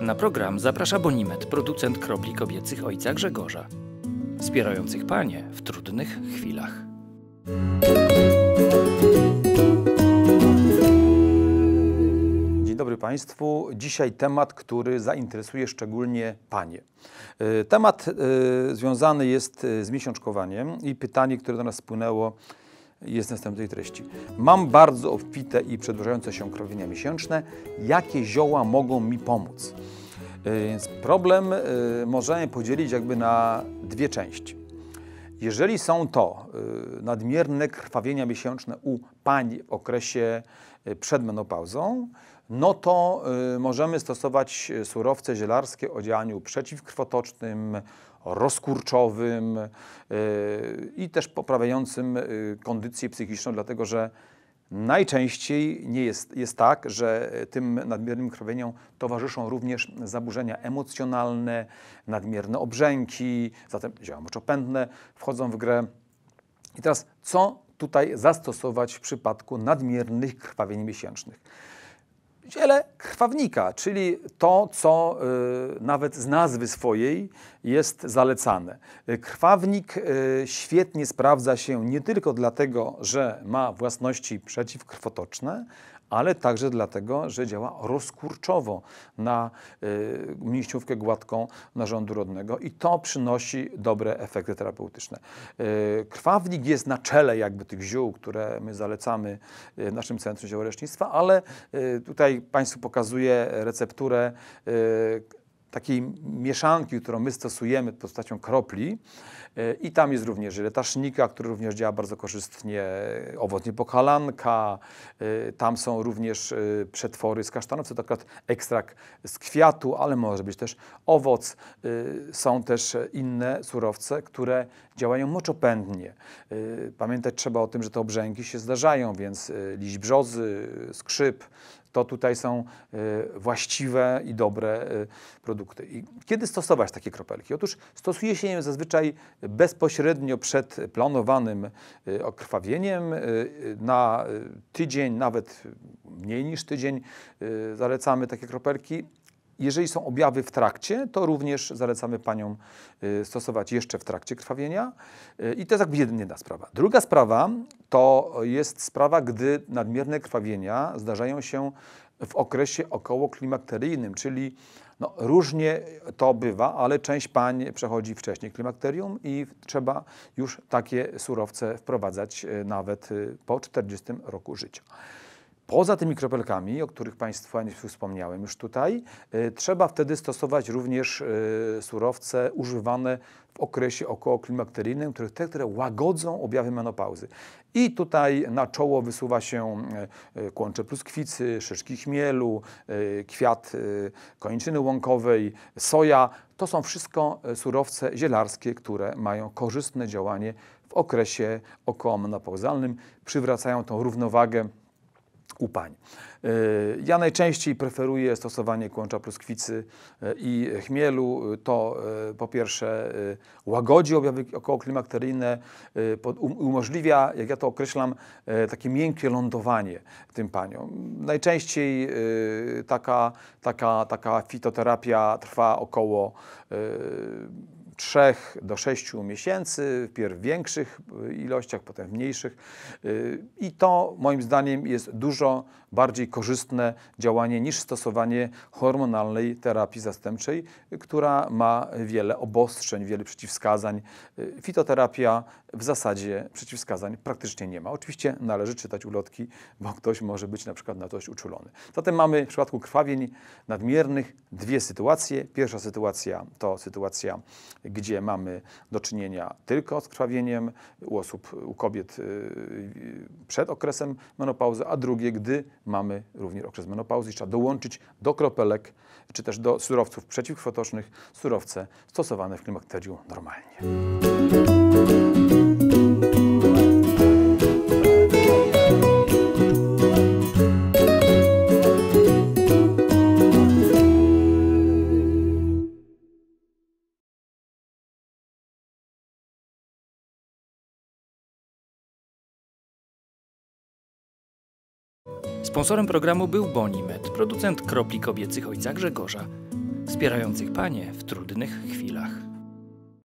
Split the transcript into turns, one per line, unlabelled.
Na program zaprasza Bonimet, producent kropli kobiecych ojca Grzegorza, wspierających panie w trudnych chwilach. Dzień dobry Państwu. Dzisiaj temat, który zainteresuje szczególnie Panie. E, temat e, związany jest e, z miesiączkowaniem i pytanie, które do nas spłynęło, jest następnej treści. Mam bardzo obfite i przedłużające się krowienia miesięczne. Jakie zioła mogą mi pomóc? Y, więc problem y, możemy podzielić jakby na dwie części. Jeżeli są to y, nadmierne krwawienia miesięczne u pań w okresie przed menopauzą, no to możemy stosować surowce zielarskie o działaniu przeciwkrwotocznym, rozkurczowym i też poprawiającym kondycję psychiczną, dlatego że Najczęściej nie jest, jest tak, że tym nadmiernym krwawieniom towarzyszą również zaburzenia emocjonalne, nadmierne obrzęki, zatem działania moczopędne wchodzą w grę. I teraz co tutaj zastosować w przypadku nadmiernych krwawień miesięcznych? ziele krwawnika, czyli to, co y, nawet z nazwy swojej jest zalecane. Y, krwawnik y, świetnie sprawdza się nie tylko dlatego, że ma własności przeciwkrwotoczne, ale także dlatego, że działa rozkurczowo na y, gładką narządu rodnego i to przynosi dobre efekty terapeutyczne. Y, krwawnik jest na czele jakby tych ziół, które my zalecamy y, w naszym Centrum Ziołolecznictwa, ale y, tutaj Państwu pokazuję recepturę y, takiej mieszanki, którą my stosujemy pod postacią kropli. E, I tam jest również letasznika, który również działa bardzo korzystnie, owoc niepokalanka, e, tam są również e, przetwory z kasztanów, to akurat ekstrakt z kwiatu, ale może być też owoc. Są też inne surowce, które działają moczopędnie. Pamiętać trzeba o tym, że te obrzęki się zdarzają, więc liść brzozy, skrzyp, to tutaj są y, właściwe i dobre y, produkty. I kiedy stosować takie kropelki? Otóż stosuje się je zazwyczaj bezpośrednio przed planowanym y, okrwawieniem, na tydzień, nawet mniej niż tydzień zalecamy takie kropelki. Jeżeli są objawy w trakcie, to również zalecamy paniom stosować jeszcze w trakcie krwawienia. I to jest jakby jedna sprawa. Druga sprawa to jest sprawa, gdy nadmierne krwawienia zdarzają się w okresie okołoklimakteryjnym, czyli no, różnie to bywa, ale część pań przechodzi wcześniej klimakterium i trzeba już takie surowce wprowadzać e, nawet y, po 40 roku życia. Poza tymi kropelkami, o których Państwa wspomniałem już tutaj, y, trzeba wtedy stosować również y, surowce używane w okresie okołoklimakteryjnym, które te, które łagodzą objawy menopauzy. I tutaj na czoło wysuwa się y, kłącze pluskwicy, szyszki chmielu, kwiat kończyny łąkowej, soja. To są wszystko surowce zielarskie, które mają korzystne działanie w okresie okołomenopauzalnym, przywracają tą równowagę u pań. E, ja najczęściej preferuję stosowanie kłącza pluskwicy e, i chmielu. E, to po pierwsze łagodzi objawy okołoklimakteryjne, um, umożliwia, jak ja to określam, takie miękkie lądowanie tym paniom. Najczęściej taka, taka, taka fitoterapia trwa około 3 do 6 miesięcy, wpierw w większych y, ilościach, potem w mniejszych. Y, I to moim zdaniem jest dużo bardziej korzystne działanie niż stosowanie hormonalnej terapii zastępczej, która ma wiele obostrzeń, wiele przeciwwskazań. Y, fitoterapia w zasadzie przeciwwskazań praktycznie nie ma. Oczywiście należy czytać ulotki, bo ktoś może być na przykład na coś uczulony. Zatem mamy w przypadku krwawień nadmiernych dwie sytuacje. Pierwsza sytuacja to sytuacja gdzie mamy do czynienia tylko z krwawieniem u osób, u kobiet y, y, przed okresem menopauzy, a drugie, gdy mamy również okres menopauzy, trzeba dołączyć do kropelek czy też do surowców przeciwkrwotocznych surowce stosowane w klimakterium normalnie. Sponsorem programu był Bonimet, producent kropli kobiecych ojca Grzegorza, wspierających panie w trudnych chwilach.